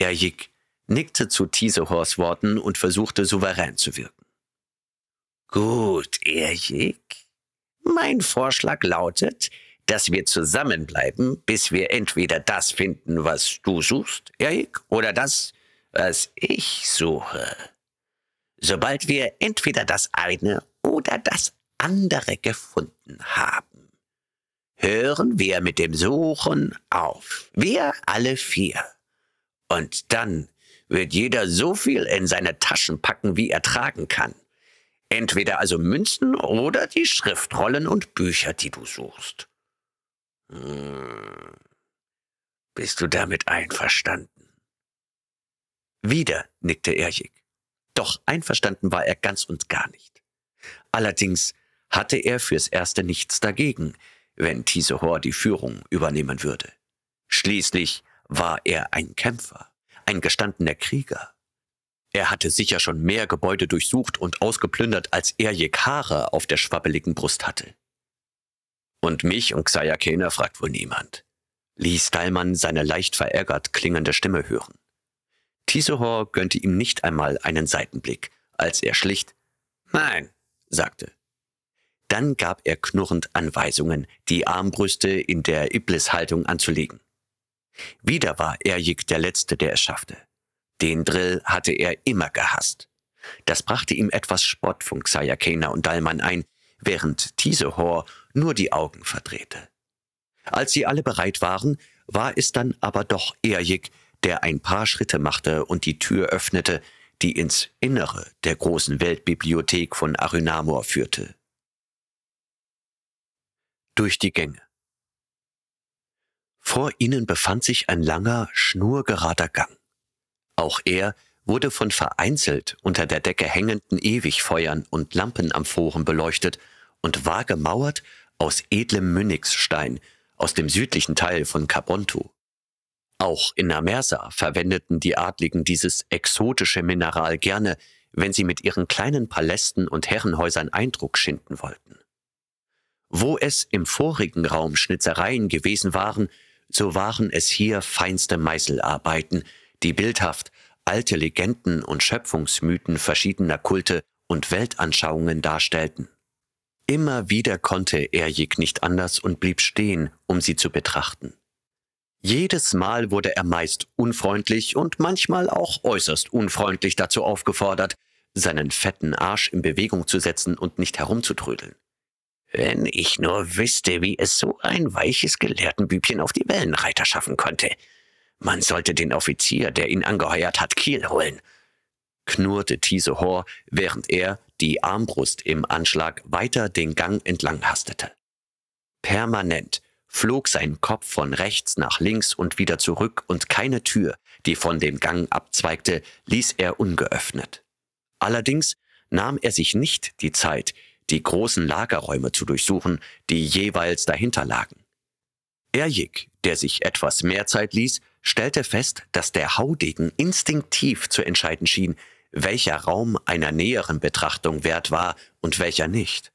Erjik nickte zu Tisehors Worten und versuchte souverän zu wirken. Gut, Erjik. Mein Vorschlag lautet, dass wir zusammenbleiben, bis wir entweder das finden, was du suchst, Erjik, oder das, was ich suche. Sobald wir entweder das eine oder das andere gefunden haben, hören wir mit dem Suchen auf. Wir alle vier. Und dann wird jeder so viel in seine Taschen packen, wie er tragen kann. Entweder also Münzen oder die Schriftrollen und Bücher, die du suchst. Hm. Bist du damit einverstanden? Wieder nickte Erjig. Doch einverstanden war er ganz und gar nicht. Allerdings hatte er fürs Erste nichts dagegen, wenn Tisehor die Führung übernehmen würde. Schließlich war er ein Kämpfer, ein gestandener Krieger. Er hatte sicher schon mehr Gebäude durchsucht und ausgeplündert, als er je Kare auf der schwabbeligen Brust hatte. Und mich und Xayakena fragt wohl niemand, ließ Teilmann seine leicht verärgert klingende Stimme hören. Tisehor gönnte ihm nicht einmal einen Seitenblick, als er schlicht Nein sagte. Dann gab er knurrend Anweisungen, die Armbrüste in der Iblis-Haltung anzulegen. Wieder war Erjik der Letzte, der es schaffte. Den Drill hatte er immer gehasst. Das brachte ihm etwas Spott von Xayakena und Dalman ein, während Tisehor nur die Augen verdrehte. Als sie alle bereit waren, war es dann aber doch Erjik, der ein paar Schritte machte und die Tür öffnete, die ins Innere der großen Weltbibliothek von Arynamor führte. Durch die Gänge. Vor ihnen befand sich ein langer, schnurgerader Gang. Auch er wurde von vereinzelt unter der Decke hängenden Ewigfeuern und Lampenamphoren beleuchtet und war gemauert aus edlem Münixstein aus dem südlichen Teil von Cabonto. Auch in Amersa verwendeten die Adligen dieses exotische Mineral gerne, wenn sie mit ihren kleinen Palästen und Herrenhäusern Eindruck schinden wollten. Wo es im vorigen Raum Schnitzereien gewesen waren, so waren es hier feinste Meißelarbeiten, die bildhaft alte Legenden und Schöpfungsmythen verschiedener Kulte und Weltanschauungen darstellten. Immer wieder konnte Erjik nicht anders und blieb stehen, um sie zu betrachten. Jedes Mal wurde er meist unfreundlich und manchmal auch äußerst unfreundlich dazu aufgefordert, seinen fetten Arsch in Bewegung zu setzen und nicht herumzutrödeln. Wenn ich nur wüsste, wie es so ein weiches Gelehrtenbübchen auf die Wellenreiter schaffen konnte. Man sollte den Offizier, der ihn angeheuert hat, Kiel holen, knurrte Tisehor, während er, die Armbrust im Anschlag, weiter den Gang entlang hastete. Permanent flog sein Kopf von rechts nach links und wieder zurück, und keine Tür, die von dem Gang abzweigte, ließ er ungeöffnet. Allerdings nahm er sich nicht die Zeit, die großen Lagerräume zu durchsuchen, die jeweils dahinter lagen. Erjik, der sich etwas mehr Zeit ließ, stellte fest, dass der Haudegen instinktiv zu entscheiden schien, welcher Raum einer näheren Betrachtung wert war und welcher nicht.